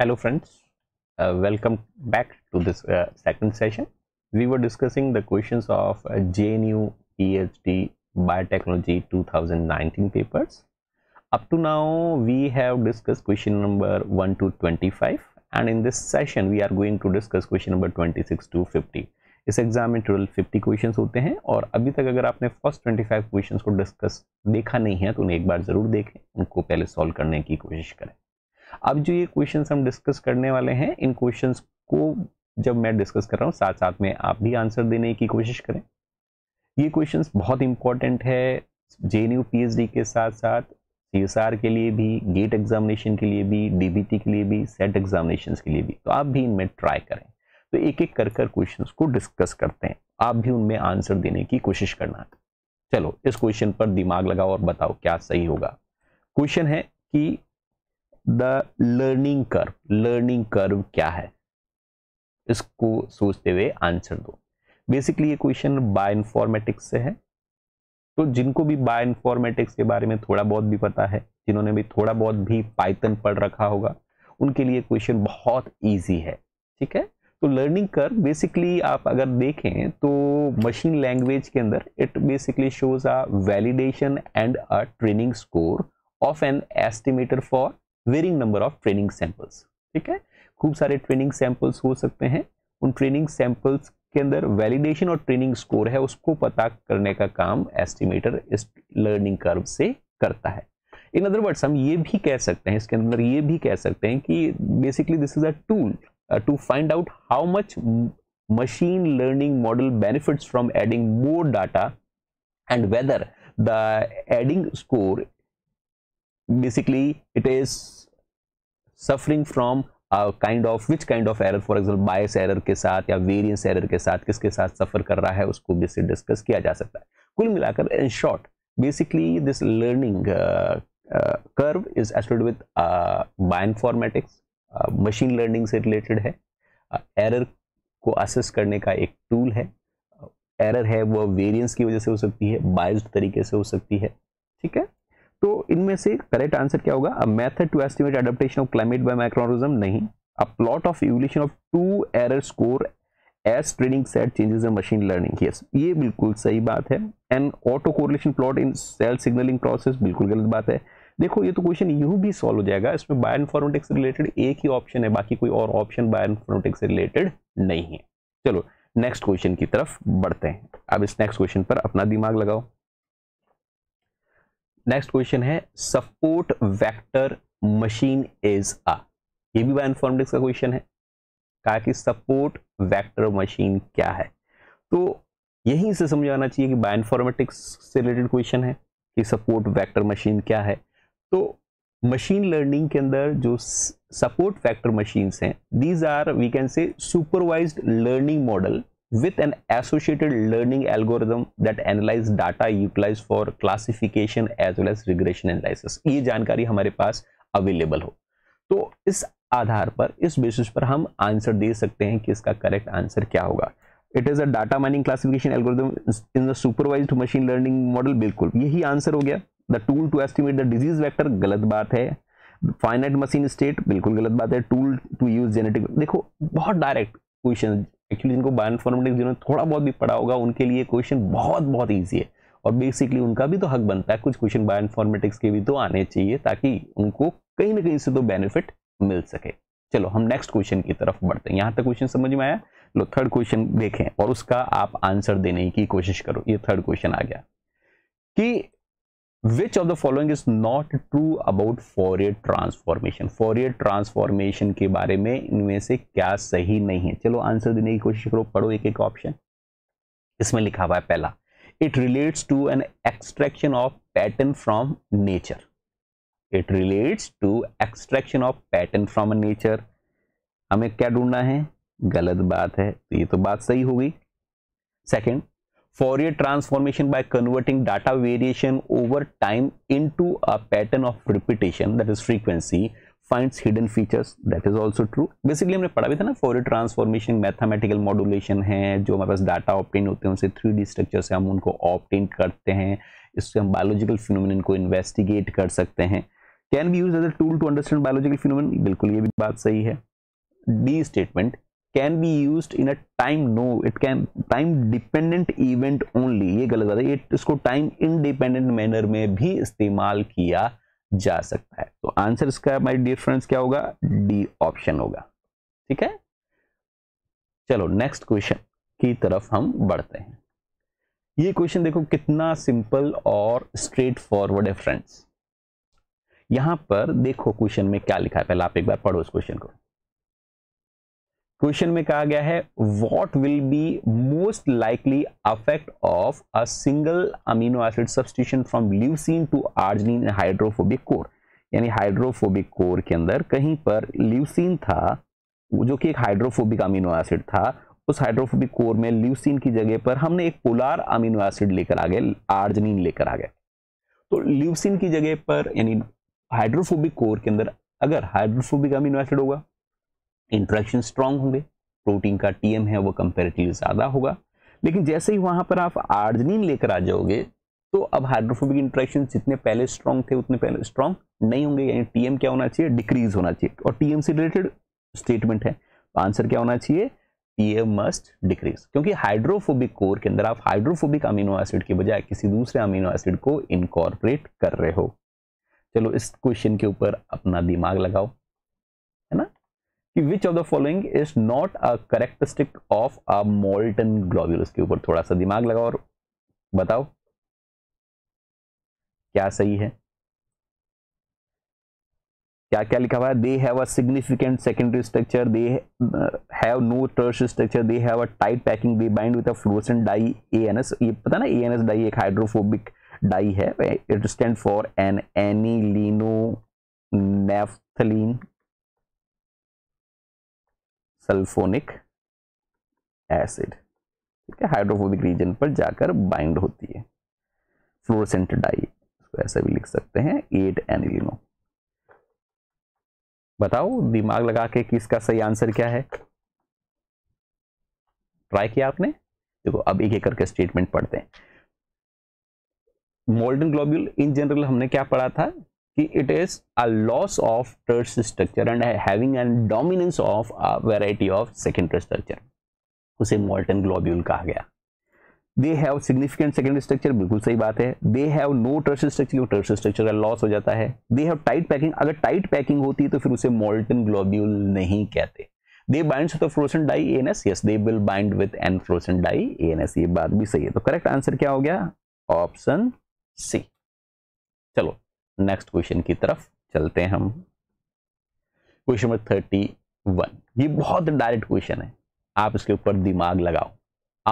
hello friends uh, welcome back to this uh, second session we were discussing the questions of uh, JNU PhD biotechnology 2019 papers up to now we have discussed question number 1 to 25 and in this session we are going to discuss question number 26 to 50 इस exam में total 50 questions होते हैं और अभी तक अगर आपने first 25 questions को डिस्कस देखा नहीं है तो उन्हें एक बार ज़रूर देखें उनको पहले सॉल्व करने की कोशिश करें अब जो ये क्वेश्चन हम डिस्कस करने वाले हैं इन क्वेश्चन को जब मैं डिस्कस कर रहा हूँ साथ साथ में आप भी आंसर देने की कोशिश करें ये क्वेश्चंस बहुत इंपॉर्टेंट है जे एन डी के साथ साथ सी के लिए भी गेट एग्जामिनेशन के लिए भी डीबीटी के लिए भी सेट एग्जामिनेशन के लिए भी तो आप भी इनमें ट्राई करें तो एक एक कर कर क्वेश्चन को डिस्कस करते हैं आप भी उनमें आंसर देने की कोशिश करना चलो इस क्वेश्चन पर दिमाग लगाओ और बताओ क्या सही होगा क्वेश्चन है कि the learning curve learning curve क्या है इसको सोचते हुए आंसर दो बेसिकली ये क्वेश्चन बायोइन्फॉर्मेटिक्स से है तो जिनको भी बायोइन्फॉर्मेटिक्स के बारे में थोड़ा बहुत भी पता है जिन्होंने भी थोड़ा बहुत भी पाइथन पढ़ रखा होगा उनके लिए क्वेश्चन बहुत ईजी है ठीक है तो लर्निंग कर बेसिकली आप अगर देखें तो मशीन लैंग्वेज के अंदर it basically shows a validation and a training score of an estimator for varying number of training samples ठीक है खूब सारे ट्रेनिंग सैंपल्स हो सकते हैं उन ट्रेनिंग सैंपल्स के अंदर वैलिडेशन और ट्रेनिंग स्कोर है उसको पता करने का काम एस्टिमेटर इस लर्निंग कर्व से करता है इन अदर वर्ड्स हम ये भी कह सकते हैं इसके अंदर ये भी कह सकते हैं कि basically this is a tool to find out how much machine learning model benefits from adding more data and whether the adding score basically it is suffering from kind of which kind of error for example bias error के साथ या variance error के साथ किसके साथ सफर कर रहा है उसको भी इससे डिस्कस किया जा सकता है कुल मिलाकर in short basically this learning curve is associated with bioinformatics machine learning से रिलेटेड है एरर uh, को असेस करने का एक टूल है एरर uh, है वह वेरियंस की वजह से हो सकती है बायस तरीके से हो सकती है ठीक है तो इनमें से करेक्ट आंसर क्या होगा method to estimate adaptation of climate by microorganism नहीं a plot of evolution of two error score as training set changes in machine learning yes ये बिल्कुल सही बात है and autocorrelation plot in cell signalling process बिल्कुल गलत बात है देखो ये तो क्वेश्चन यूं भी सॉल्व हो जाएगा इसमें बायो इन्फॉर्मेटिक्स रिलेटेड एक ही ऑप्शन है बाकी कोई और ऑप्शन बायो इन्फॉर्मेटिक्स रिलेटेड नहीं है चलो नेक्स्ट क्वेश्चन की तरफ बढ़ते हैं अब इस नेक्स्ट क्वेश्चन पर अपना दिमाग लगाओ नेक्स्ट क्वेश्चन है support vector machine is a ये भी बायोइनफॉर्मेटिक्स का क्वेश्चन है कहा कि सपोर्ट वेक्टर मशीन क्या है तो यहीं से समझाना चाहिए कि बायोइनफॉर्मेटिक्स से रिलेटेड क्वेश्चन है कि सपोर्ट वेक्टर मशीन क्या है तो मशीन लर्निंग के अंदर जो सपोर्ट फैक्टर मशीन्स हैं these are we can say supervised learning model with an associated learning algorithm that analyze data utilized for classification as well as regression analysis ये जानकारी हमारे पास अवेलेबल हो तो इस आधार पर इस बेसिस पर हम आंसर दे सकते हैं कि इसका करेक्ट आंसर क्या होगा it is a data mining classification algorithm in the supervised machine learning model बिल्कुल यही आंसर हो गया the tool to estimate the disease vector गलत बात है फाइनाइट मशीन स्टेट बिल्कुल गलत बात है टूल टू यूज जेनेटिक देखो बहुत डायरेक्ट क्वेश्चन एक्चुअली जिनको बायोफॉर्मेटिक्स जिन्होंने थोड़ा बहुत भी पढ़ा होगा उनके लिए क्वेश्चन बहुत बहुत ईजी है और बेसिकली उनका भी तो हक बनता है कुछ क्वेश्चन बायोइन्फॉर्मेटिक्स के भी तो आने चाहिए ताकि उनको कहीं ना कहीं से तो बेनिफिट मिल सके चलो हम नेक्स्ट क्वेश्चन की तरफ बढ़ते हैं यहाँ तक क्वेश्चन समझ में आया लो थर्ड क्वेश्चन देखें और उसका आप आंसर देने की कोशिश करो ये थर्ड क्वेश्चन आ गया कि which of the following is not true about Fourier transformation Fourier transformation के बारे में इनमें से क्या सही नहीं है चलो आंसर देने की कोशिश करो पढ़ो एक एक ऑप्शन इसमें लिखा हुआ है पहला it relates to an extraction of pattern from nature it relates to extraction of pattern from nature हमें क्या ढूंढना है गलत बात है तो ये तो बात सही होगी second transformation transformation by converting data variation over time into a pattern of repetition that is frequency finds hidden features that is also true basically हमने पढ़ा भी था ना फॉरियर ट्रांसफॉर्मेशन मैथामेटिकल मॉडुलेशन है जो हमारे पास डाटा ऑप्टेन होते हैं उनसे थ्री डी स्ट्रक्चर से हम उनको ऑप्टेन करते हैं इससे हम बायोलॉजिकल फिनोमिन को इन्वेस्टिगेट कर सकते हैं can be use as a tool to understand biological phenomenon बिल्कुल ये भी बात सही है D statement can be use in a time no it can time dependent event only ये गलत बात है इसको टाइम इनडिपेंडेंट मैनर में भी इस्तेमाल किया जा सकता है तो आंसर इसका माय डियर फ्रेंड्स क्या होगा डी ऑप्शन होगा ठीक है चलो नेक्स्ट क्वेश्चन की तरफ हम बढ़ते हैं ये क्वेश्चन देखो कितना सिंपल और स्ट्रेट फॉरवर्ड है फ्रेंड्स यहां पर देखो क्वेश्चन में क्या लिखा है पहले आप एक बार पढ़ो इस क्वेश्चन को क्वेश्चन में कहा गया है what will be most likely affect of a single amino acid substitution from leucine to arginine hydrophobic core यानी हाइड्रोफोबिक कोर के अंदर कहीं पर ल्यूसीन था जो कि एक हाइड्रोफोबिक अमीनो एसिड था उस हाइड्रोफोबिक कोर में ल्यूसीन की जगह पर हमने एक पोलार अमीनो एसिड लेकर आ गए आर्जनिन लेकर आ गए तो ल्यूसीन की जगह पर यानी हाइड्रोफोबिक कोर के अंदर अगर हाइड्रोफोबिक अमीनो एसिड होगा इंट्रैक्शन स्ट्रांग होंगे प्रोटीन का टीएम है वो कंपेरेटिवली ज़्यादा होगा लेकिन जैसे ही वहाँ पर आप आर्जनिन लेकर आ जाओगे तो अब हाइड्रोफोबिक इंट्रैक्शन जितने पहले स्ट्रांग थे उतने पहले स्ट्रांग नहीं होंगे यानी टीएम क्या होना चाहिए डिक्रीज होना चाहिए और टीएम से रिलेटेड स्टेटमेंट है तो आंसर क्या होना चाहिए टीएम मस्ट डिक्रीज क्योंकि हाइड्रोफोबिक कोर के अंदर आप हाइड्रोफोबिक अमीनो एसिड के बजाय किसी दूसरे अमीनो एसिड को इनकॉर्पोरेट कर रहे हो चलो इस क्वेश्चन के ऊपर अपना दिमाग लगाओ कि which of the following is not a characteristic of a molten globules के ऊपर थोड़ा सा दिमाग लगाओ और बताओ क्या सही है क्या क्या लिखा हुआ है they have a significant secondary structure they have no tertiary structure they have a tight packing they bind with a fluorescent dye ANS ये पता ना एएनएस डाई एक हाइड्रोफोबिक डाई है it stand for an anilino naphthalene sulphonic acid ठीक है hydrophobic reason पर जाकर bind होती है फ्लोरसेंट डाई इसको ऐसा भी लिख सकते हैं एट एनिलिनो बताओ दिमाग लगा के कि इसका सही आंसर क्या है ट्राई किया आपने देखो अब एक एक करके स्टेटमेंट पढ़ते हैं मोल्डन ग्लोब्यूल इन जनरल हमने क्या पढ़ा था कि it is a loss of tertiary structure and having an dominance of a variety of secondary structure उसे मोल्टन ग्लोब्यूल कहा गया they have significant secondary structure बिल्कुल सही बात है they have no tertiary structure क्योंकि टर्स स्ट्रक्चर का loss हो जाता है दे हैव टाइट पैकिंग अगर टाइट पैकिंग होती है तो फिर उसे मोल्टन ग्लोब्यूल नहीं कहते they bind the fluorescent dye N S yes they will bind with an fluorescent dye N S ये बात भी सही है तो करेक्ट आंसर क्या हो गया ऑप्शन सी चलो नेक्स्ट क्वेश्चन की तरफ चलते हैं हम क्वेश्चन नंबर थर्टी वन ये बहुत डायरेक्ट क्वेश्चन है आप इसके ऊपर दिमाग लगाओ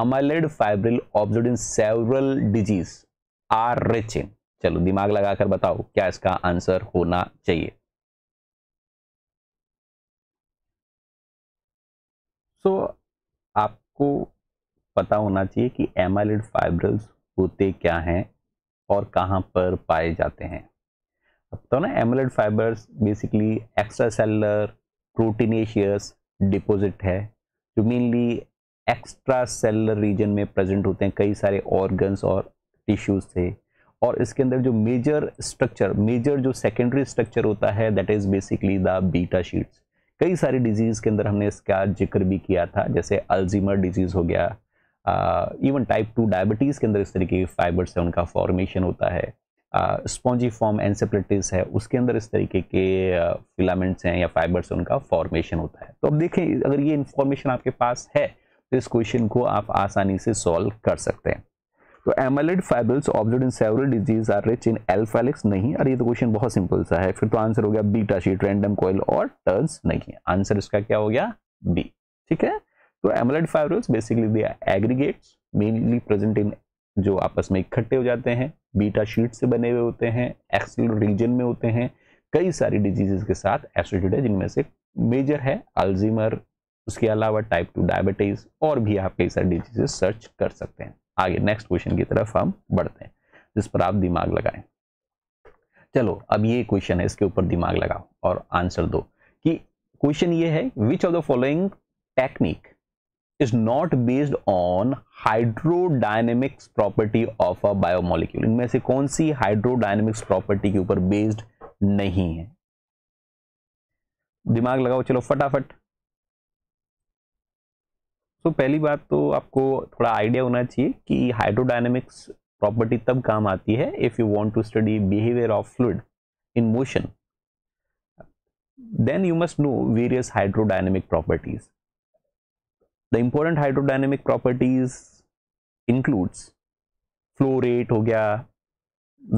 amyloid fibril observe in several disease are rich in चलो दिमाग लगाकर बताओ क्या इसका आंसर होना चाहिए सो so, आपको पता होना चाहिए कि एमाइलेड फाइब्रिल्स होते क्या हैं और कहां पर पाए जाते हैं तो ना amyloid fibres basically extracellular proteinaceous deposit है जो मेनली एक्स्ट्रा सेलर रीजन में प्रेजेंट होते हैं कई सारे ऑर्गन्स और टिश्यूज से और इसके अंदर जो मेजर स्ट्रक्चर मेजर जो सेकेंडरी स्ट्रक्चर होता है that is basically the beta sheets कई सारी डिजीज़ के अंदर हमने इसका जिक्र भी किया था जैसे अल्जीमर डिजीज़ हो गया इवन टाइप टू डायबिटीज़ के अंदर इस तरीके के फाइबर्स से उनका फॉर्मेशन होता है स्पॉन्जी फॉर्म एनसेप्लेटिस है उसके अंदर इस तरीके के फिलामेंट्स हैं या फाइबर्स उनका फॉर्मेशन होता है तो अब देखें अगर ये इन्फॉर्मेशन आपके पास है तो इस क्वेश्चन को आप आसानी से सॉल्व कर सकते हैं तो amyloid fibrils observe in several disease are rich in alpha helix नहीं अरे ये तो क्वेश्चन बहुत सिंपल सा है फिर तो आंसर हो गया बीटा शीट रैंडम कॉइल और टर्स नहीं आंसर इसका क्या हो गया बी ठीक है तो amyloid fibrils basically they are aggregates mainly present in जो आपस में इकट्ठे हो जाते हैं बीटा शीट से बने हुए होते हैं एक्सल रीजन में होते हैं कई सारी डिजीजेज के साथ एसोसिएटेड है जिनमें से मेजर है अल्जीमर उसके अलावा टाइप टू डायबिटीज और भी आप कई सारी डिजीजेज सर्च कर सकते हैं आगे नेक्स्ट क्वेश्चन की तरफ हम बढ़ते हैं जिस पर आप दिमाग लगाएं चलो अब ये क्वेश्चन है इसके ऊपर दिमाग लगाओ और आंसर दो कि क्वेश्चन ये है which of the following technique is not based on hydrodynamics property of a biomolecule इनमें से कौन सी हाइड्रोडायनेमिक्स प्रॉपर्टी के ऊपर बेस्ड नहीं है दिमाग लगाओ चलो फटाफट तो पहली बात तो आपको थोड़ा आइडिया होना चाहिए कि हाइड्रोडायनेमिक्स प्रॉपर्टी तब काम आती है if you want to study behaviour of fluid in motion then you must know various hydrodynamic properties the important hydrodynamic properties includes flow rate हो गया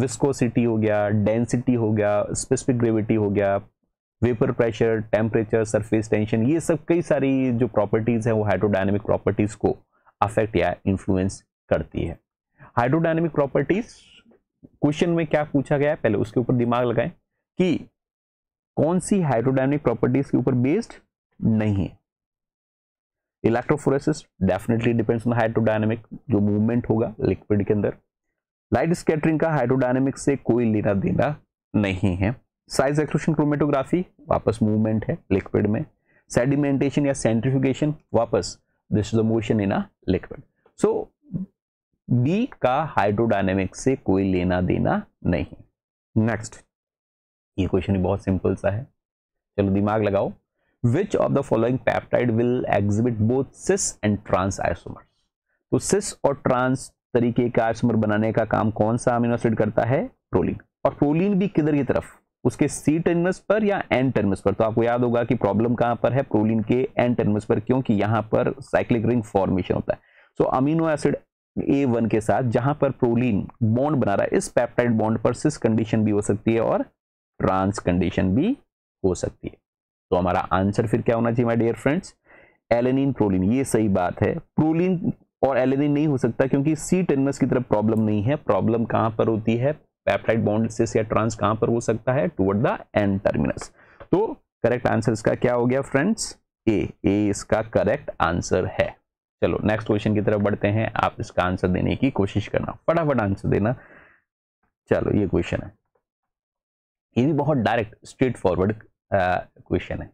विस्कोसिटी हो गया डेंसिटी हो गया स्पेसिफिक ग्रेविटी हो गया vapour pressure temperature surface tension ये सब कई सारी जो प्रॉपर्टीज़ हैं वो हाइड्रोडाइनमिक प्रॉपर्टीज़ को अफेक्ट या इन्फ्लुएंस करती है हाइड्रोडाइनमिक प्रॉपर्टीज़ क्वेश्चन में क्या पूछा गया है पहले उसके ऊपर दिमाग लगाएं कि कौन सी हाइड्रोडाइनमिक प्रॉपर्टीज़ के ऊपर बेस्ड नहीं है electrophoresis definitely depends on hydrodynamic जो मूवमेंट होगा लिक्विड के अंदर लाइट स्कैटरिंग का हाइड्रोडायनेमिक से कोई लेना देना नहीं है साइज एक्सक्लूशन क्रोमेटोग्राफी वापस मूवमेंट है लिक्विड में सेडिमेंटेशन या सेंट्रिफिकेशन वापस this is the motion in a liquid so B का हाइड्रोडायनेमिक से कोई लेना देना नहीं नेक्स्ट ये क्वेश्चन बहुत सिंपल सा है चलो दिमाग लगाओ which of the following peptide will exhibit both cis and trans isomers तो सिस और ट्रांस तरीके का आइसोमर बनाने का काम कौन सा अमीनो एसिड करता है प्रोलिन और प्रोलिन भी किधर की तरफ उसके सी टर्मिनस पर या एन टर्मिनस पर तो आपको याद होगा कि प्रॉब्लम कहां पर है प्रोलिन के एन टर्मिनस पर क्योंकि यहां पर साइक्लिक रिंग फॉर्मेशन होता है so amino acid A one के साथ जहां पर प्रोलीन बॉन्ड बना रहा है इस पेप्टाइड बॉन्ड पर सिस कंडीशन भी हो सकती है और ट्रांस कंडीशन भी हो सकती है तो हमारा आंसर फिर क्या होना चाहिए my dear friends alanine proline ये सही बात है प्रोलिन और एलेनिन नहीं हो सकता क्योंकि सी टेनमस की तरफ प्रॉब्लम नहीं है प्रॉब्लम कहां पर होती है पेप्टाइड बॉन्ड से या ट्रांस कहां पर हो सकता है टुवर्ड द एंड टर्मिनस तो करेक्ट आंसर इसका क्या हो गया फ्रेंड्स ए ए इसका करेक्ट आंसर है चलो नेक्स्ट क्वेश्चन की तरफ बढ़ते हैं आप इसका आंसर देने की कोशिश करना फटाफट आंसर देना चलो ये क्वेश्चन है ये भी बहुत डायरेक्ट स्ट्रेट फॉरवर्ड क्वेश्चन है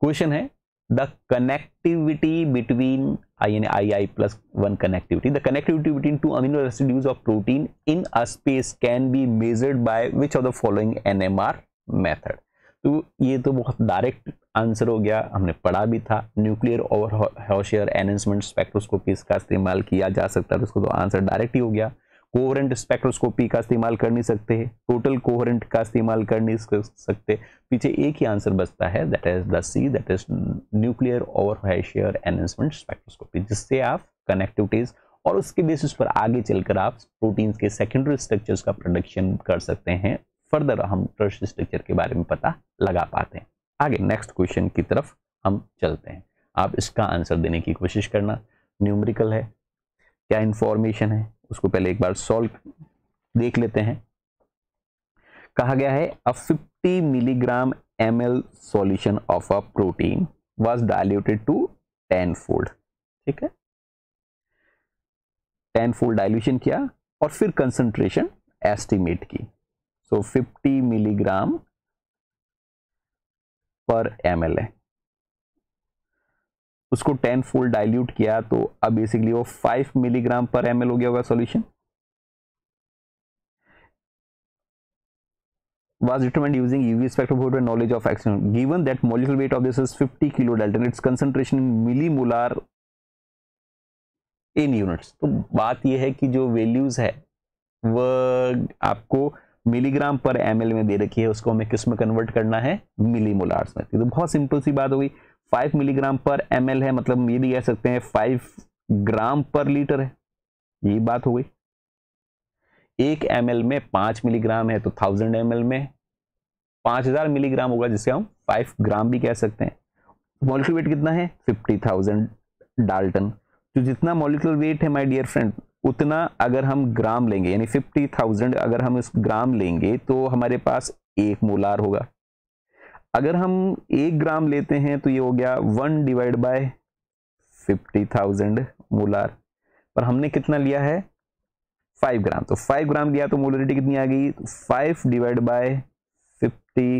क्वेश्चन है the connectivity between I and I I plus one connectivity the connectivity between two amino residues of protein in a space can be measured by which of the following N M R method तो ये तो बहुत direct answer हो गया हमने पढ़ा भी था nuclear Overhauser enhancement spectroscopy इसका इस्तेमाल किया जा सकता है तो उसको तो आंसर डायरेक्ट ही हो गया कोहरेंट स्पेक्ट्रोस्कोपी का इस्तेमाल कर नहीं सकते टोटल कोहरेंट का इस्तेमाल कर नहीं सकते पीछे एक ही आंसर बचता है that is the C that is nuclear Overhauser enhancement spectroscopy जिससे आप कनेक्टिविटीज और उसके बेसिस पर आगे चलकर आप प्रोटीन्स के सेकेंडरी स्ट्रक्चर्स का प्रोडक्शन कर सकते हैं फर्दर हम ट्रस्ट स्ट्रक्चर के बारे में पता लगा पाते हैं आगे नेक्स्ट क्वेश्चन की तरफ हम चलते हैं आप इसका आंसर देने की कोशिश करना न्यूमरिकल है क्या इंफॉर्मेशन है उसको पहले एक बार सॉल्व देख लेते हैं कहा गया है a 50 milligram M L solution of a protein was diluted to ten fold ठीक है टेन फोल्ड डायल्यूशन किया और फिर कंसंट्रेशन एस्टिमेट की so so, 50 milligram per M है उसको टेन फोल्ड डाइल्यूट किया तो अब बेसिकली वो फाइव मिलीग्राम पर एम हो गया होगा solution was determined using UV and knowledge of action. Given that molecular weight of this is 50 kilo Dalton, its concentration in millimolar in units. तो बात यह है कि जो values है वह आपको milligram per ml में दे रखी है उसको हमें किस में convert करना है मिलीमोलार्स में तो बहुत simple सी बात हो गई फाइव मिलीग्राम पर एम है मतलब ये भी कह सकते हैं फाइव ग्राम पर लीटर है ये बात हो गई एक एम में पांच मिलीग्राम है तो थाउजेंड एम में पांच हजार मिलीग्राम होगा जिसे हम फाइव ग्राम भी कह सकते हैं मॉलिकुलर वेट कितना है फिफ्टी थाउजेंड डाल्टन तो जितना मॉलिकुलर वेट है माय डियर फ्रेंड उतना अगर हम ग्राम लेंगे यानी फिफ्टी थाउजेंड अगर हम इस ग्राम लेंगे तो हमारे पास एक मोलार होगा अगर हम एक ग्राम लेते हैं तो ये हो गया one divide by fifty thousand molar पर हमने कितना लिया है फाइव ग्राम तो फाइव ग्राम लिया तो मोलरिटी कितनी आ गई फाइव डिवाइड बाय फिफ्टी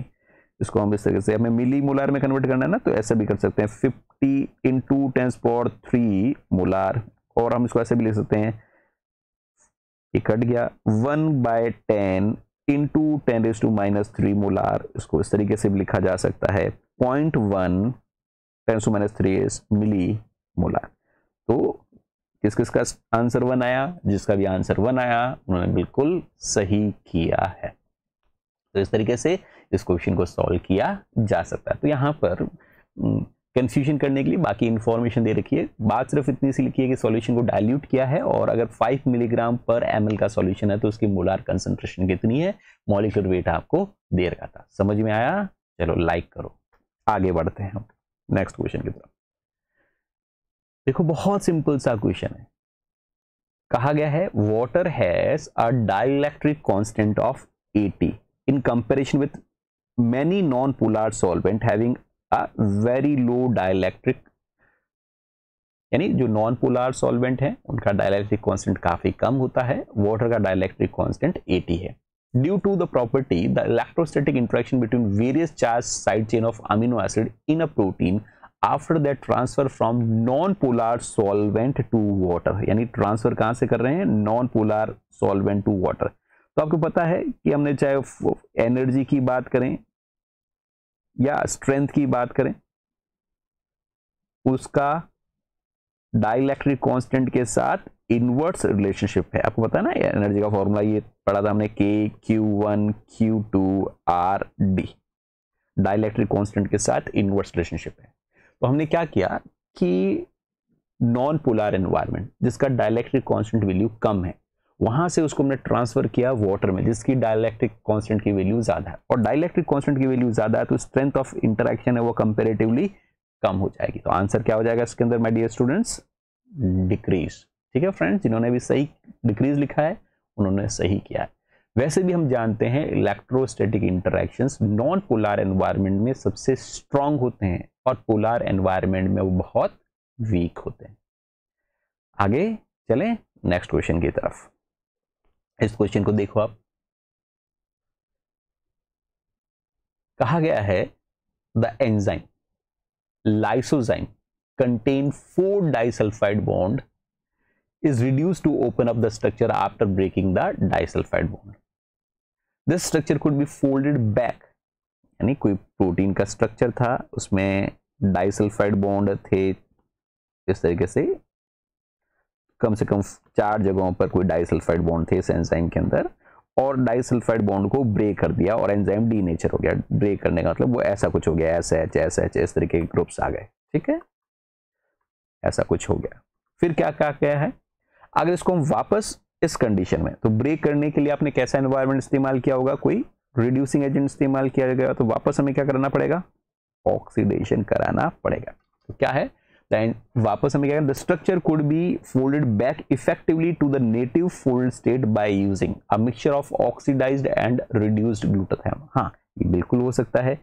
इसको हम इस तरीके से हमें मिली मोलार में कन्वर्ट करना है ना तो ऐसा भी कर सकते हैं fifty into tens power three molar और हम इसको ऐसे भी ले सकते हैं ये कट गया one by ten into ten raise to minus three molar इसको इस तरीके से भी लिखा जा सकता है point one ten to minus three as millimolar तो किस किस का आंसर वन आया जिसका भी आंसर वन आया उन्होंने बिल्कुल सही किया है तो इस तरीके से इस क्वेश्चन को सॉल्व किया जा सकता है तो यहाँ पर हम्म, कंफ्यूजन करने के लिए बाकी इन्फॉर्मेशन दे रखी है बात सिर्फ इतनी सी लिखी है कि सॉल्यूशन को डाइल्यूट किया है और अगर 5 मिलीग्राम पर एम का सॉल्यूशन है तो उसकी मोलार कंसंट्रेशन कितनी है मॉलिकुलर वेट आपको दे रखा था समझ में आया चलो लाइक करो आगे बढ़ते हैं नेक्स्ट क्वेश्चन की तरफ देखो बहुत सिंपल सा क्वेश्चन है कहा गया है water has a dielectric constant of eighty in comparison with many non polar solvent है वेरी लो डायलैक्ट्रिक यानी जो नॉन पोलार सॉल्वेंट है उनका डायलैक्ट्रिक कॉन्स्टेंट काफ़ी कम होता है वाटर का डायलैक्ट्रिक कॉन्स्टेंट एटी है due to the property the electrostatic interaction between various charge side chain of amino acid in a protein after that transfer from non polar solvent to water यानी transfer कहाँ से कर रहे हैं non polar solvent to water तो आपको पता है कि हमने चाहे एनर्जी की बात करें या स्ट्रेंथ की बात करें उसका डाइलेक्ट्रिक कांस्टेंट के साथ इनवर्स रिलेशनशिप है आपको पता है ना एनर्जी का फॉर्मूला ये पढ़ा था हमने K Q one Q two R D dielectric constant के साथ इनवर्स रिलेशनशिप है तो हमने क्या किया कि नॉन पोलर एनवायरनमेंट जिसका डायलैक्ट्रिक कांस्टेंट वैल्यू कम है वहां से उसको हमने ट्रांसफर किया वाटर में जिसकी डायलैक्ट्रिक कांस्टेंट की वैल्यू ज्यादा है और डायलैक्ट्रिक कांस्टेंट की वैल्यू ज्यादा है तो स्ट्रेंथ ऑफ इंटरेक्शन है वो कंपेरेटिवली कम हो जाएगी तो आंसर क्या हो जाएगा इसके अंदर माई डियर स्टूडेंट्स डिक्रीज ठीक है फ्रेंड्स जिन्होंने भी सही डिक्रीज लिखा है उन्होंने सही किया है वैसे भी हम जानते हैं electrostatic interaction non polar environment में सबसे स्ट्रांग होते हैं और पोलार एनवायरमेंट में वो बहुत वीक होते हैं आगे चलें नेक्स्ट क्वेश्चन की तरफ इस क्वेश्चन को देखो आप कहा गया है the enzyme lysozyme contain four disulphide bond is reduce to open up the structure after breaking the disulphide bond this structure could be folded back यानी कोई प्रोटीन का स्ट्रक्चर था उसमें डाइसल्फाइड बॉन्ड थे इस तरीके से कम से कम चार जगहों पर कोई डाइसल्फाइड बॉन्ड थे इस एंजाइम के अंदर और डाइसल्फाइड बॉन्ड को ब्रेक कर दिया और एंजाइम डी नेचर हो गया ब्रेक करने का मतलब वो ऐसा कुछ हो गया एस एच एस एच इस तरीके के ग्रुप्स आ गए ठीक है ऐसा कुछ हो गया फिर क्या क्या क्या है अगर इसको हम वापस इस कंडीशन में तो ब्रेक करने के लिए आपने कैसा एनवायरमेंट इस्तेमाल किया होगा कोई रिड्यूसिंग एजेंट इस्तेमाल किया गया तो वापस हमें क्या करना पड़ेगा ऑक्सीडेशन कराना पड़ेगा तो क्या है एंड वापस हमें क्या the structure could be folded back effectively to the native fold state by using a mixture of oxidised and reduced glutathione हाँ ये बिल्कुल हो सकता है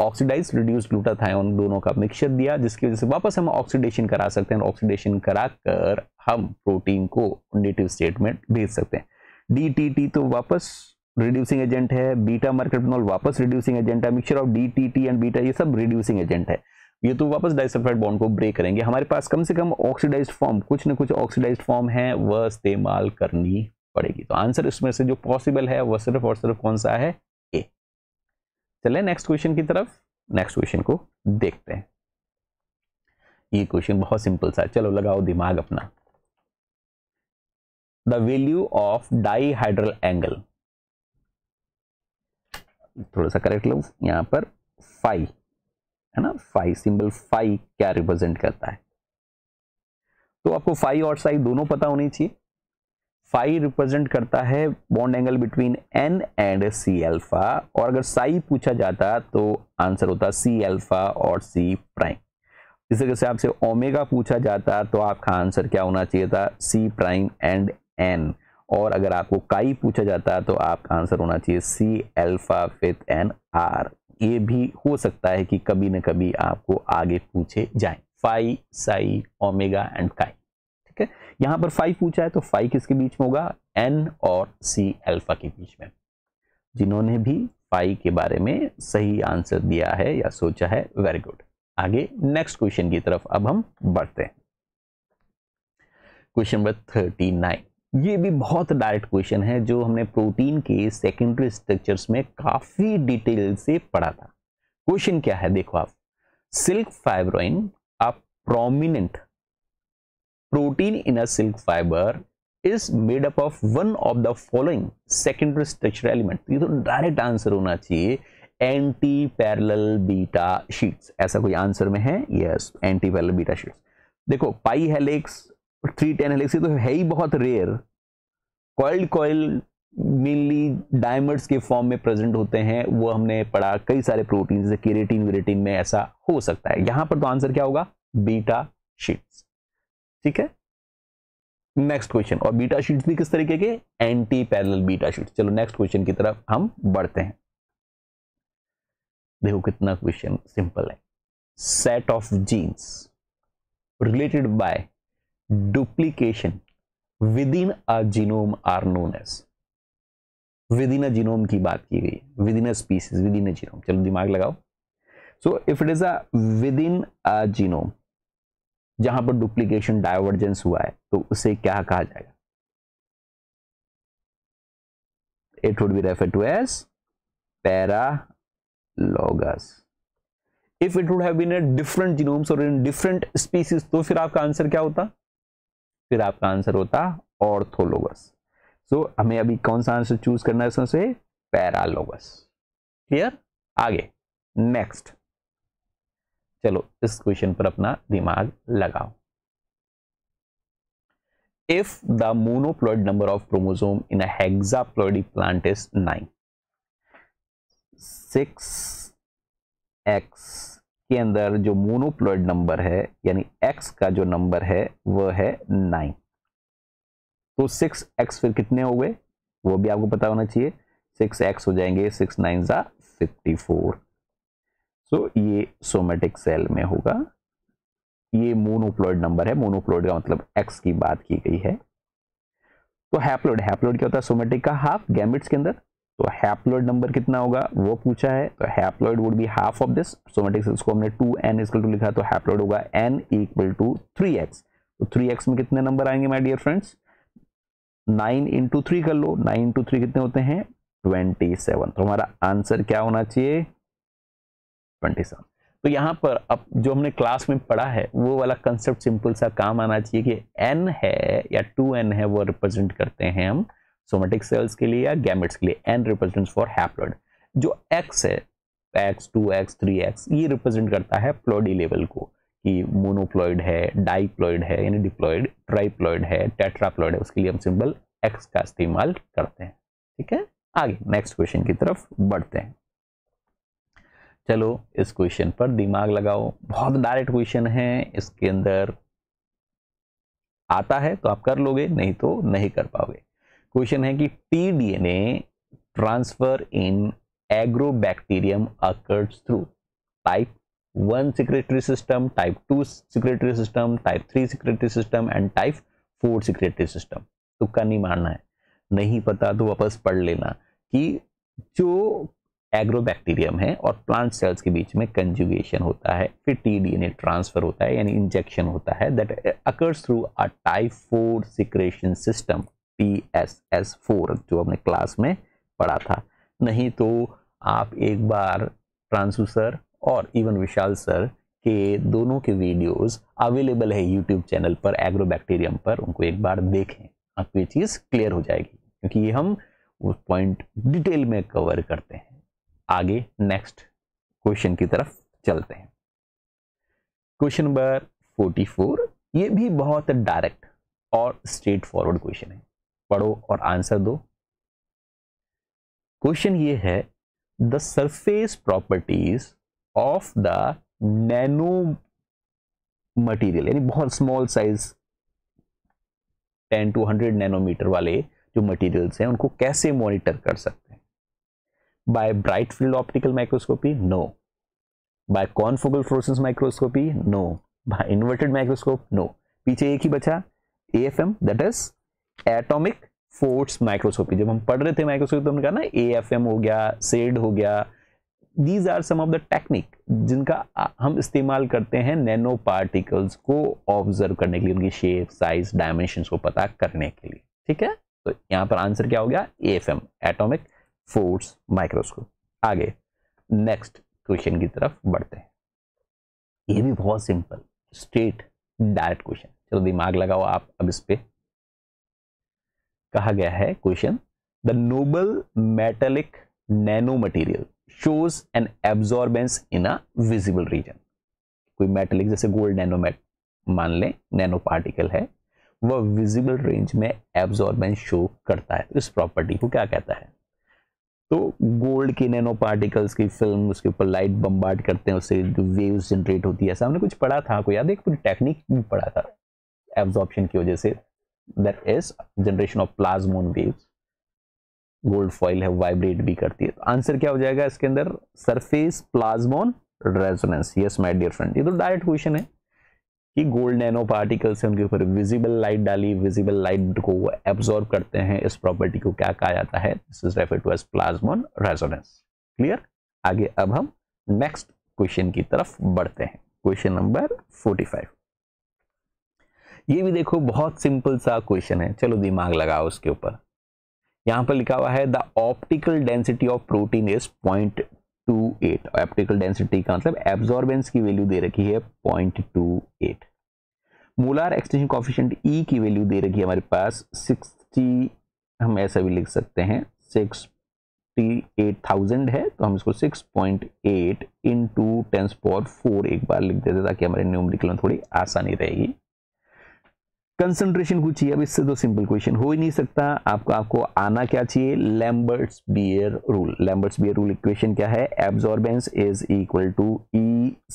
ऑक्सीडाइज रिड्यूस ग्लूटाथायोन दोनों का मिक्सचर दिया जिसकी वजह से वापस हम ऑक्सीडेशन करा सकते हैं ऑक्सीडेशन करा कर हम प्रोटीन को नेटिव स्टेट में भेज सकते हैं डीटीटी तो वापस रिड्यूसिंग एजेंट है बीटा मार्केटनॉल वापस रिड्यूसिंग एजेंट है mixture of DTT and beta ये सब रिड्यूसिंग एजेंट है ये तो वापस डाइसल्फाइड बॉन्ड को ब्रेक करेंगे हमारे पास कम से कम ऑक्सीडाइज फॉर्म कुछ ना कुछ ऑक्सीडाइज फॉर्म है वह इस्तेमाल करनी पड़ेगी तो आंसर इसमें से जो पॉसिबल है वह सिर्फ और सिर्फ कौन सा है ए चले नेक्स्ट क्वेश्चन की तरफ नेक्स्ट क्वेश्चन को देखते हैं ये क्वेश्चन बहुत सिंपल सा चलो लगाओ दिमाग अपना the value of dihedral angle थोड़ा सा करेक्ट लो यहां पर फाइव है ना फाइव सिंबल फाइव क्या रिप्रेजेंट करता है तो आपको फाइव और साइव दोनों पता होनी चाहिए फाइव रिप्रेजेंट करता है bond angle between N and C alpha और अगर साई पूछा जाता तो आंसर होता सी एल्फा और सी प्राइम इस तरह से आपसे ओमेगा पूछा जाता तो आपका आंसर क्या होना चाहिए था सी प्राइम एंड एन और अगर आपको काई पूछा जाता तो आपका आंसर होना चाहिए C alpha fifth N or ये भी हो सकता है कि कभी ना कभी आपको आगे पूछे जाए फाई साई ओमेगा एंड काई ठीक है यहां पर फाई पूछा है तो फाई किसके बीच में होगा एन और सी अल्फा के बीच में जिन्होंने भी फाई के बारे में सही आंसर दिया है या सोचा है वेरी गुड आगे नेक्स्ट क्वेश्चन की तरफ अब हम बढ़ते हैं क्वेश्चन नंबर थर्टी नाइन ये भी बहुत डायरेक्ट क्वेश्चन है जो हमने प्रोटीन के सेकेंडरी स्ट्रक्चर्स में काफ़ी डिटेल से पढ़ा था क्वेश्चन क्या है देखो आप silk fibroin a prominent protein in a silk fibre is made up of one of the following secondary structure element ये तो डायरेक्ट आंसर होना चाहिए एंटी पैरल बीटा शीट्स ऐसा कोई आंसर में है yes anti parallel beta sheets देखो pi helix three ten helix तो है ही बहुत rare coiled coil mainly diamonds के फॉर्म में प्रेजेंट होते हैं वो हमने पढ़ा कई सारे प्रोटीन जैसे केरेटीन वेरेटीन में ऐसा हो सकता है यहां पर तो आंसर क्या होगा बीटा शीट्स ठीक है नेक्स्ट क्वेश्चन और बीटा शीट्स भी किस तरीके के एंटी पैरेलल बीटा शीट्स चलो नेक्स्ट क्वेश्चन की तरफ हम बढ़ते हैं देखो कितना क्वेश्चन सिंपल है set of genes related by duplication within a genome are known as within a genome की बात की गई within a species within a genome चलो दिमाग लगाओ so if it is a within a genome जहां पर डुप्लीकेशन डायवर्जेंस हुआ है तो उसे क्या कहा जाएगा it would be refer to as logs if it would have been a different genomes और इन डिफरेंट स्पीसीज तो फिर आपका आंसर क्या होता फिर आपका आंसर होता ऑर्थोलोगस सो so, हमें अभी कौन सा आंसर चूज करना है उसमें पैरालोगस क्लियर आगे नेक्स्ट चलो इस क्वेश्चन पर अपना दिमाग लगाओ if the monoploid number of chromosome in a plant is nine six X के अंदर जो मोनोप्लॉइड नंबर है यानी एक्स का जो नंबर है वह है नाइन तो सिक्स एक्स फिर कितने हो गए वो भी आपको पता होना चाहिए सिक्स एक्स हो जाएंगे सिक्स नाइन ज़ा फिफ्टी फोर सो ये सोमेटिक सेल में होगा ये मोनोप्लॉइड नंबर है मोनोप्लॉइड का मतलब एक्स की बात की गई है तो हैप्लोड हैप्लोड क्या होता है सोमेटिक का हाफ गैमिट्स के अंदर तो हैप्लॉइड नंबर कितना होगा वो पूछा है तो haploid would be half of this somatic cells को हमने 2n इक्वल टू लिखा तो हैप्लॉइड होगा n इक्वल टू 3x तो 3x में कितने नंबर आएंगे my dear friends 9 into three कर लो 9 इंटू थ्री कितने होते हैं 27 तो हमारा आंसर क्या होना चाहिए 27 तो यहाँ पर अब जो हमने क्लास में पढ़ा है वो वाला कंसेप्ट सिंपल सा काम आना चाहिए कि एन है या टू है वो रिप्रेजेंट करते हैं हम सोमेटिक सेल्स के लिए या गैमेट्स के लिए एन रिप्रेजेंट फॉर हैप्लॉइड जो एक्स है X two X three X ये रिप्रेजेंट करता है प्लॉडी लेवल को कि मोनोप्लॉइड है डाइप्लॉइड है यानी डिप्लॉइड ट्राइप्लॉइड है टेट्राप्लॉइड है उसके लिए हम सिंबल एक्स का इस्तेमाल करते हैं ठीक है आगे नेक्स्ट क्वेश्चन की तरफ बढ़ते हैं चलो इस क्वेश्चन पर दिमाग लगाओ बहुत डायरेक्ट क्वेश्चन है इसके अंदर आता है तो आप कर लोगे नहीं तो नहीं कर पाओगे क्वेश्चन है कि D N A transfer in Agrobacterium occurs through type one secretory system type two secretory system type three secretory system and type four secretory system तुक्का नहीं मारना है नहीं पता तो वापस पढ़ लेना कि जो एग्रोबैक्टीरियम है और प्लांट सेल्स के बीच में कंजुगेशन होता है फिर T D N A transfer होता है यानी इंजेक्शन होता है that occurs through a type four secretion system P S S four जो हमने क्लास में पढ़ा था नहीं तो आप एक बार प्रांसु सर और इवन विशाल सर के दोनों के वीडियोस अवेलेबल है यूट्यूब चैनल पर एग्रोबैक्टीरियम पर उनको एक बार देखें आपको ये चीज़ क्लियर हो जाएगी क्योंकि ये हम उस पॉइंट डिटेल में कवर करते हैं आगे नेक्स्ट क्वेश्चन की तरफ चलते हैं क्वेश्चन नंबर 44 ये भी बहुत डायरेक्ट और स्ट्रेट फॉरवर्ड क्वेश्चन है पढ़ो और आंसर दो क्वेश्चन ये है the surface properties of the nano material यानी बहुत स्मॉल साइज 10 टू 100 नैनोमीटर वाले जो मटेरियल्स हैं उनको कैसे मॉनिटर कर सकते हैं by bright field optical microscopy no by confocal fluorescence microscopy no by inverted microscope no पीछे एक ही बचा AFM that is atomic force microscopy जब हम पढ़ रहे थे माइक्रोस्कोपी तो हमने कहा ना ए एफ एम हो गया सेड हो गया these are some of the technique जिनका हम इस्तेमाल करते हैं नैनो पार्टिकल्स को ऑब्जर्व करने के लिए उनकी शेप साइज डायमेंशन को पता करने के लिए ठीक है तो यहाँ पर आंसर क्या हो गया A F M atomic force microscope आगे नेक्स्ट क्वेश्चन की तरफ बढ़ते हैं ये भी बहुत सिंपल स्ट्रेट डायरेक्ट क्वेश्चन चलो दिमाग लगाओ आप अब इस पर कहा गया है question the noble metallic nano material shows an absorbance in a visible region कोई मेटेलिक जैसे गोल्ड नैनोमेट मान लें नैनो पार्टिकल है वह विजिबल रेंज में एब्जॉर्बेंस शो करता है इस प्रॉपर्टी को क्या कहता है तो गोल्ड की नैनो पार्टिकल्स की फिल्म उसके ऊपर लाइट बम्बार्ड करते हैं उससे जो वेव्स जनरेट होती है ऐसा हमने कुछ पढ़ा था आपको याद है पूरी टेक्निक भी पढ़ा था एब्जॉर्प्शन की वजह से that is generation of plasmon waves gold foil है वाइब्रेट भी करती है तो आंसर क्या हो जाएगा इसके अंदर surface plasmon resonance yes my dear friend ये तो डायरेक्ट क्वेश्चन है कि गोल्ड नैनो पार्टिकल्स है उनके ऊपर विजिबल लाइट डाली विजिबल लाइट को वो एब्जॉर्ब करते हैं इस प्रॉपर्टी को क्या कहा जाता है this is refer to as plasmon resonance clear आगे अब हम नेक्स्ट क्वेश्चन की तरफ बढ़ते हैं क्वेश्चन नंबर फोर्टी फाइव ये भी देखो बहुत सिंपल सा क्वेश्चन है चलो दिमाग लगाओ उसके ऊपर यहाँ पर लिखा हुआ है the optical density of protein is point two eight optical density का मतलब एब्जॉर्बेंस की वैल्यू दे रखी है point two eight molar extinction coefficient E की वैल्यू दे रखी है हमारे पास सिक्सटी हम ऐसा भी लिख सकते हैं सिक्स एट थाउजेंड है तो हम इसको six point eight into tens four एक बार लिख देते ताकि हमारे न्यूमरिकल में थोड़ी आसानी रहेगी कंसंट्रेशन कुछ ही अब इससे तो सिंपल क्वेश्चन हो ही नहीं सकता आपको आपको आना क्या चाहिए Lambert's Beer rule Lambert's Beer rule equation क्या है absorbance is equal to E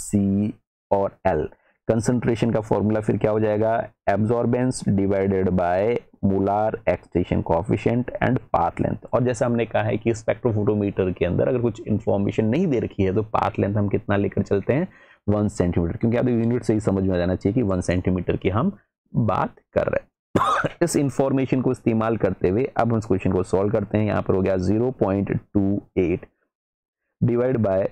C और एल कंसंट्रेशन का फॉर्मूला फिर क्या हो जाएगा absorbance divided by molar extinction coefficient and path length और जैसा हमने कहा है कि स्पेक्ट्रोफोटोमीटर के अंदर अगर कुछ इन्फॉर्मेशन नहीं दे रखी है तो पाथ लेंथ हम कितना लेकर चलते हैं वन सेंटीमीटर क्योंकि आप यूनिट से ही समझ में आ जाना चाहिए कि वन सेंटीमीटर की हम बात कर रहे हैं इस इंफॉर्मेशन को इस्तेमाल करते हुए अब हम इस क्वेश्चन को सॉल्व करते हैं यहां पर हो गया 0.28 divide by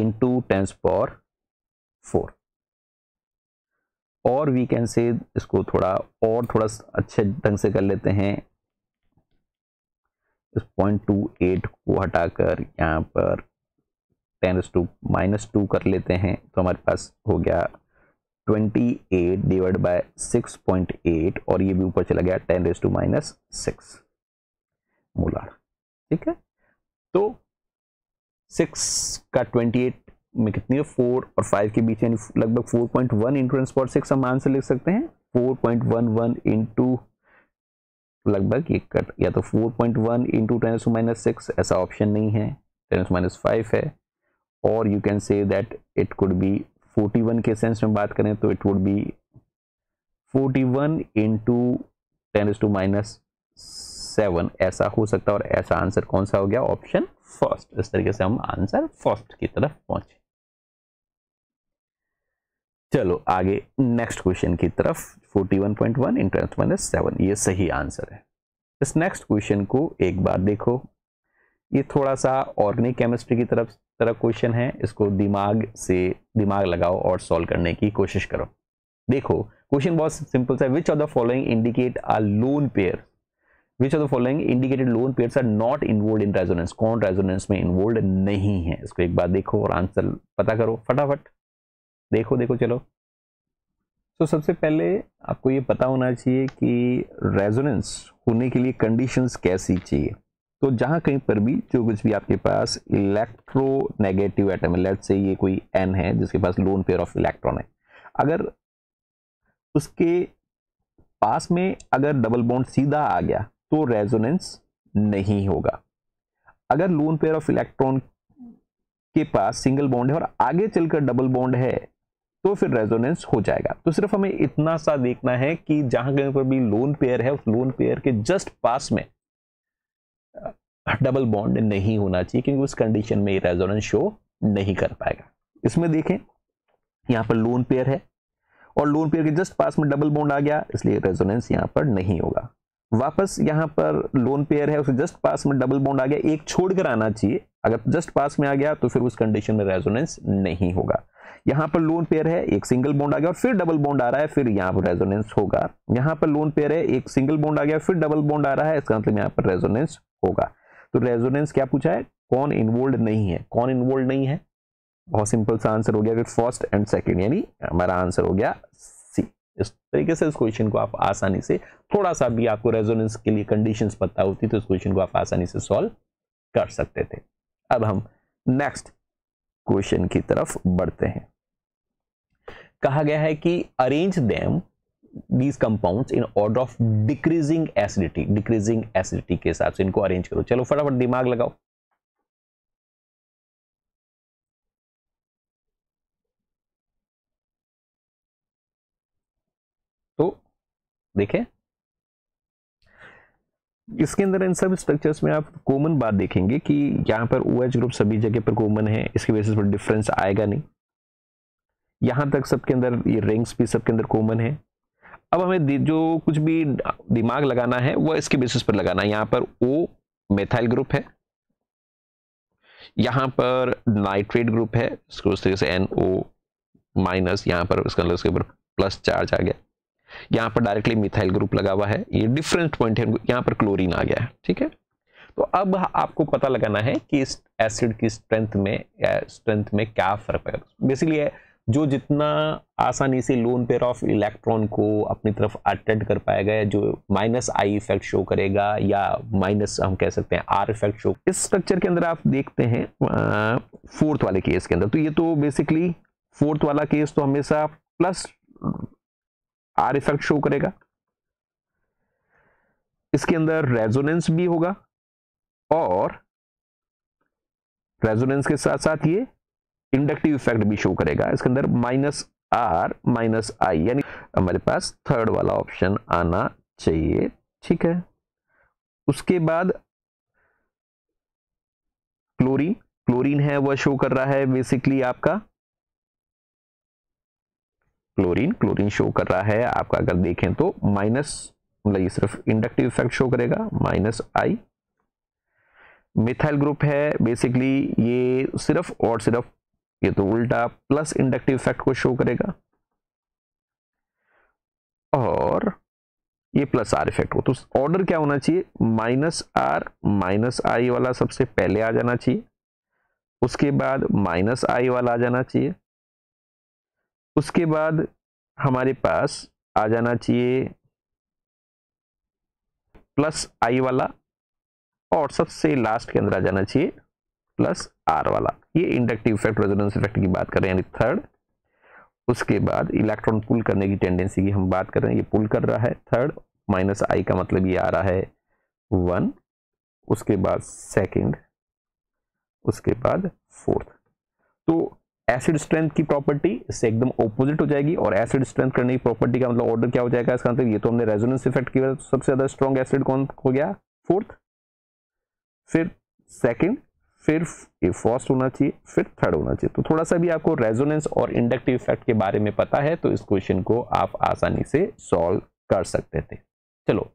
into tens power four और वी कैन से इसको थोड़ा और थोड़ा अच्छे ढंग से कर लेते हैं इस पॉइंट टू एट को हटाकर यहाँ पर tens to minus two कर लेते हैं तो हमारे पास हो गया twenty eight divide by six point eight और ये भी ऊपर चला गया ten raise to minus six molar ठीक है तो सिक्स का ट्वेंटी एट में कितनी है फोर और फाइव के बीच यानी लगभग four point one into tens power six हम आंसर लिख सकते हैं four point one one into लगभग ये कट या तो four point one into ten to minus six ऐसा ऑप्शन नहीं है टेन टू माइनस फाइव है और you can say that it could be 41 के सेंस में बात करें तो it would be 41 one into ten to minus seven ऐसा हो सकता है और ऐसा आंसर कौन सा हो गया ऑप्शन फर्स्ट इस तरीके से हम आंसर फर्स्ट की तरफ पहुंचे चलो आगे नेक्स्ट क्वेश्चन की तरफ 41.1 one point one into tens minus seven ये सही आंसर है इस नेक्स्ट क्वेश्चन को एक बार देखो ये थोड़ा सा ऑर्गेनिक केमिस्ट्री की तरफ तरह क्वेश्चन है इसको दिमाग से दिमाग लगाओ और सॉल्व करने की कोशिश करो देखो क्वेश्चन बहुत सिंपल सा which of the following indicate a lone pair which of the following indicated lone pair are not involve in resonance कौन रेजोनेंस में इन्वॉल्व नहीं है इसको एक बार देखो और आंसर पता करो फटाफट देखो देखो चलो तो सबसे पहले आपको ये पता होना चाहिए कि रेजोनेंस होने के लिए कंडीशंस कैसी चाहिए तो जहां कहीं पर भी जो कुछ भी आपके पास इलेक्ट्रोनेगेटिव एटम है लेट से ये कोई एन है जिसके पास लोन पेयर ऑफ इलेक्ट्रॉन है अगर उसके पास में अगर डबल बॉन्ड सीधा आ गया तो रेजोनेंस नहीं होगा अगर लोन पेयर ऑफ इलेक्ट्रॉन के पास सिंगल बॉन्ड है और आगे चलकर डबल बॉन्ड है तो फिर रेजोनेंस हो जाएगा तो सिर्फ हमें इतना सा देखना है कि जहां कहीं पर भी लोन पेयर है उस लोन पेयर के जस्ट पास में डबल बॉन्ड नहीं होना चाहिए क्योंकि उस कंडीशन में रेजोनेंस शो नहीं कर पाएगा इसमें देखें यहां पर लोन पेयर है और लोन पेयर के जस्ट पास में डबल बॉन्ड आ गया इसलिए रेजोनेंस यहां पर नहीं होगा वापस यहां पर लोन पेयर है उसे जस्ट पास में डबल बॉन्ड आ गया एक छोड़कर आना चाहिए अगर जस्ट पास में आ गया तो फिर उस कंडीशन में रेजोनेंस नहीं होगा यहां पर लोन पेयर है एक सिंगल बॉन्ड आ गया और फिर डबल बॉन्ड आ रहा है फिर यहां पर रेजोनेंस होगा यहाँ पर लोन पेयर है एक सिंगल बॉन्ड आ गया फिर डबल बॉन्ड आ रहा है इसका मतलब यहां पर रेजोनेंस होगा तो रेजोनेंस क्या पूछा है कौन इन्वॉल्व नहीं है कौन इन्वॉल्व नहीं है बहुत सिंपल सा आंसर हो गया फिर फर्स्ट एंड सेकेंड यानी हमारा आंसर हो गया सी इस तरीके से इस क्वेश्चन को आप आसानी से थोड़ा सा भी आपको रेजोनेंस के लिए कंडीशन पता होती तो इस क्वेश्चन को आप आसानी से सॉल्व कर सकते थे अब हम नेक्स्ट क्वेश्चन की तरफ बढ़ते हैं कहा गया है कि arrange them these compound in order of decreasing acidity decreasing acidity के हिसाब से इनको अरेंज करो चलो फटाफट दिमाग लगाओ तो देखें इसके अंदर इन सब स्ट्रक्चर्स में आप कॉमन बात देखेंगे कि यहाँ पर ओ OH ग्रुप सभी जगह पर कॉमन है इसकी वजह से डिफरेंस आएगा नहीं यहाँ तक सबके अंदर ये रिंग्स भी सबके अंदर कॉमन है अब हमें जो कुछ भी दिमाग लगाना है वह इसके बेसिस पर लगाना है यहाँ पर ओ मेथाइल ग्रुप है यहाँ पर नाइट्रेट ग्रुप है इसको उस तरीके से एन ओ माइनस यहाँ पर उसके अंदर उसके ऊपर प्लस चार्ज आ गया यहाँ पर डायरेक्टली मिथाइल ग्रुप लगा हुआ है ये डिफरेंट पॉइंट है यहाँ पर क्लोरीन आ गया है ठीक है तो अब आपको पता लगाना है कि इस एसिड की स्ट्रेंथ में स्ट्रेंथ में क्या फर्क है बेसिकली जो जितना आसानी से लोन पेयर ऑफ इलेक्ट्रॉन को अपनी तरफ अटेंड कर पाएगा या जो माइनस आई इफेक्ट शो करेगा या माइनस हम कह सकते हैं आर इफेक्ट शो इस स्ट्रक्चर के अंदर आप देखते हैं फोर्थ वाले केस के अंदर तो ये तो बेसिकली फोर्थ वाला केस तो हमेशा प्लस आर इफेक्ट शो करेगा इसके अंदर रेजोनेंस भी होगा और रेजोनेंस के साथ साथ ये इंडक्टिव इफेक्ट भी शो करेगा इसके अंदर माइनस आर माइनस आई यानी हमारे पास थर्ड वाला ऑप्शन आना चाहिए ठीक है उसके बाद क्लोरीन क्लोरीन है वह शो कर रहा है बेसिकली आपका क्लोरीन क्लोरीन शो कर रहा है आपका अगर देखें तो माइनस मतलब ये सिर्फ इंडक्टिव इफेक्ट शो करेगा माइनस आई मिथाइल ग्रुप है बेसिकली ये सिर्फ और सिर्फ ये तो उल्टा प्लस इंडक्टिव इफेक्ट को शो करेगा और ये प्लस आर इफेक्ट को तो ऑर्डर क्या होना चाहिए माइनस आर माइनस आई वाला सबसे पहले आ जाना चाहिए उसके बाद माइनस आई वाला आ जाना चाहिए उसके बाद हमारे पास आ जाना चाहिए प्लस आई वाला और सबसे लास्ट के अंदर आ जाना चाहिए प्लस आर वाला ये इंडक्टिव इफेक्ट रेजोनेंस इफेक्ट की बात करें यानी थर्ड उसके बाद इलेक्ट्रॉन पुल करने की टेंडेंसी की हम बात कर रहे हैं ये पुल कर रहा है थर्ड माइनस आई का मतलब ये आ रहा है वन उसके बाद सेकंड उसके बाद फोर्थ तो एसिड स्ट्रेंथ की प्रॉपर्टी इससे एकदम ऑपोजिट हो जाएगी और एसिड स्ट्रेंथ करने की प्रॉपर्टी का मतलब ऑर्डर क्या हो जाएगा इसका मतलब ये तो हमने रेजोनेंस इफेक्ट की वजह सबसे ज़्यादा स्ट्रॉन्ग एसिड कौन हो गया फोर्थ फिर सेकेंड फिर ये फर्स्ट होना चाहिए फिर थर्ड होना चाहिए तो थोड़ा सा भी आपको रेजोनेंस और इंडक्टिव इफेक्ट के बारे में पता है तो इस क्वेश्चन को आप आसानी से सॉल्व कर सकते थे चलो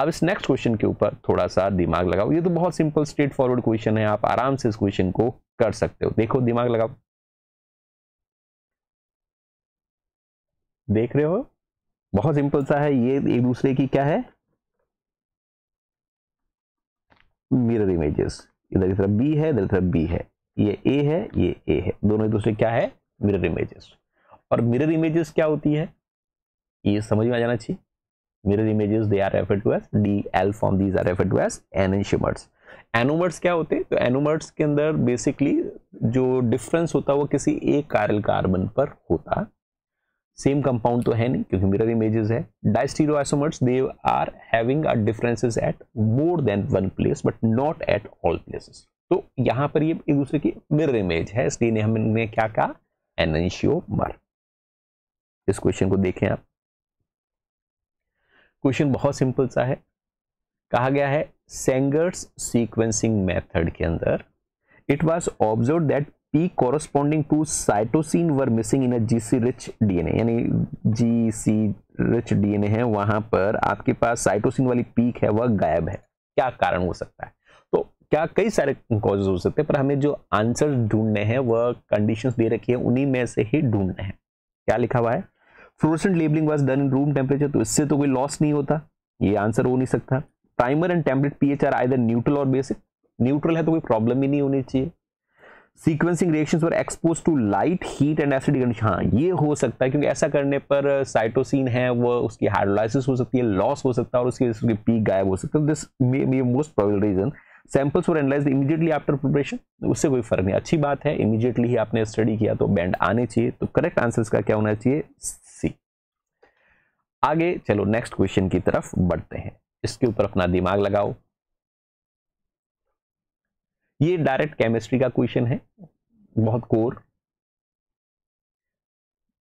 अब इस नेक्स्ट क्वेश्चन के ऊपर थोड़ा सा दिमाग लगाओ ये तो बहुत सिंपल स्ट्रेट फॉरवर्ड क्वेश्चन है आप आराम से इस क्वेश्चन को कर सकते हो देखो दिमाग लगाओ देख रहे हो बहुत सिंपल सा है ये एक दूसरे की क्या है मिरर इमेजेस इधर की तरफ बी है इधर की तरफ बी है ये ए है ये ए है दोनों एक दूसरे क्या है मिरर इमेजेस और मिरर इमेजेस क्या होती है ये समझ में आ जाना चाहिए mirror mirror images they are referred to as DL form these are referred to as enantiomers anomers क्या होते हैं तो एनोमर्स के अंदर बेसिकली जो डिफरेंस होता है वो किसी एक कार्बन कार्बन पर होता सेम कंपाउंड तो है नहीं क्योंकि मिरर इमेजेस है diastereoisomers they are having are differences at more than one place but not at all places तो यहां पर ये एक दूसरे की मिरर इमेज है इसलिए हमने क्या कहा एनशियोमर इस क्वेश्चन को देखें आप क्वेश्चन बहुत सिंपल सा है कहा गया है सेंगर्स सीक्वेंसिंग मेथड के अंदर it was observe that P corresponding to cytosine were missing in a GC rich DNA यानी जी सी रिच डीएनए है वहां पर आपके पास साइटोसिन वाली पीक है वह गायब है क्या कारण हो सकता है तो क्या कई सारे कॉजेज हो सकते हैं पर हमें जो आंसर ढूंढने हैं वह कंडीशन दे रखी है उन्हीं में से ही ढूंढने हैं क्या लिखा हुआ है fluorescent labeling was done in room temperature तो इससे तो कोई लॉस नहीं होता ये आंसर हो नहीं सकता primer and template pH are are either neutral और बेसिक न्यूट्रल है तो कोई प्रॉब्लम ही नहीं होनी चाहिए sequencing reaction were expose to light heat and acidic condition हाँ ये हो सकता है क्योंकि ऐसा करने पर साइटोसिन है वो उसकी हाइड्रोलाइसिस हो सकती है लॉस हो सकता है और उसकी उसकी पीक गायब हो सकता है this may be most probable reason samples were analyze immediately after preparation उससे कोई फर्क नहीं अच्छी बात है इमीडिएटली ही आपने स्टडी किया तो बैंड आने चाहिए तो करेक्ट आंसर का क्या होना चाहिए सी आगे चलो नेक्स्ट क्वेश्चन की तरफ बढ़ते हैं इसके ऊपर अपना दिमाग लगाओ ये डायरेक्ट केमिस्ट्री का क्वेश्चन है बहुत कोर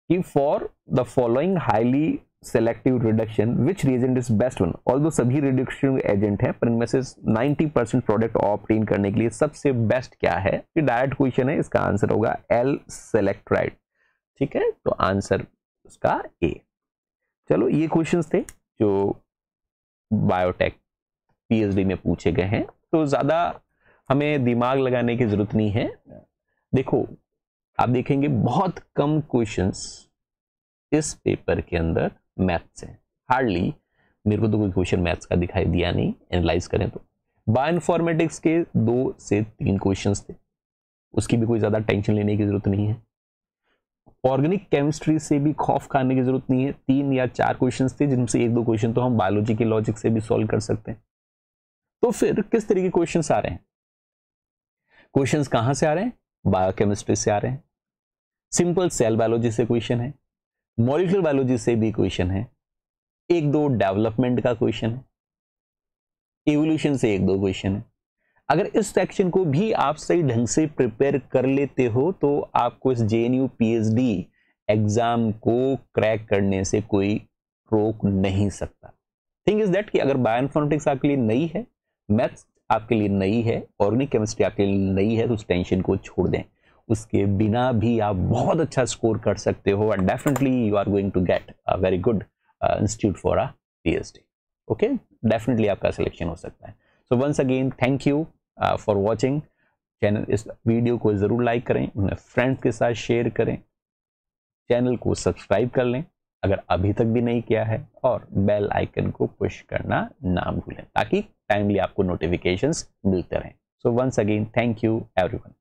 कि for the following highly selective reduction which reagent is best one all दो सभी रिडक्शन एजेंट है पर इनमें से 90 परसेंट प्रोडक्ट ऑप्टेन करने के लिए सबसे बेस्ट क्या है ये डायरेक्ट क्वेश्चन है इसका आंसर होगा एल सेलेक्ट्राइड ठीक है तो आंसर उसका ए चलो ये क्वेश्चंस थे जो बायोटेक पीएचडी में पूछे गए हैं तो ज़्यादा हमें दिमाग लगाने की जरूरत नहीं है देखो आप देखेंगे बहुत कम क्वेश्चंस इस पेपर के अंदर मैथ्स है हार्डली मेरे को तो कोई क्वेश्चन मैथ्स का दिखाई दिया नहीं एनालाइज करें तो बायोइनफॉर्मेटिक्स के दो से तीन क्वेश्चन थे उसकी भी कोई ज़्यादा टेंशन लेने की ज़रूरत नहीं है ऑर्गेनिक केमिस्ट्री से भी खौफ खाने की ज़रूरत नहीं है तीन या चार क्वेश्चन थे जिनसे एक दो क्वेश्चन तो हम बायोलॉजी के लॉजिक से भी सॉल्व कर सकते हैं तो फिर किस तरीके क्वेश्चन आ रहे हैं क्वेश्चंस कहाँ से आ रहे हैं बायोकेमिस्ट्री से आ रहे हैं सिंपल सेल बायोलॉजी से क्वेश्चन है मॉलिकुलर बायोलॉजी से भी क्वेश्चन है एक दो डेवलपमेंट का क्वेश्चन है एवोल्यूशन से एक दो क्वेश्चन है अगर इस सेक्शन को भी आप सही ढंग से प्रिपेयर कर लेते हो तो आपको इस J N P H D exam को क्रैक करने से कोई रोक नहीं सकता थिंग इज दैट कि अगर बायोइन्फॉर्मेटिक्स आपके लिए नई है मैथ्स आपके लिए नई है ऑर्गेनिक केमिस्ट्री आपके लिए नई है तो उस टेंशन को छोड़ दें उसके बिना भी आप बहुत अच्छा स्कोर कर सकते हो and definitely you are going to get a very good institute for a P okay definitely आपका सिलेक्शन हो सकता है so once again thank you for watching channel इस वीडियो को ज़रूर लाइक करें उन्हें फ्रेंड्स के साथ शेयर करें चैनल को सब्सक्राइब कर लें अगर अभी तक भी नहीं किया है और बेल आइकन को पुश करना ना भूलें ताकि टाइमली आपको नोटिफिकेशंस मिलते रहें so once again thank you everyone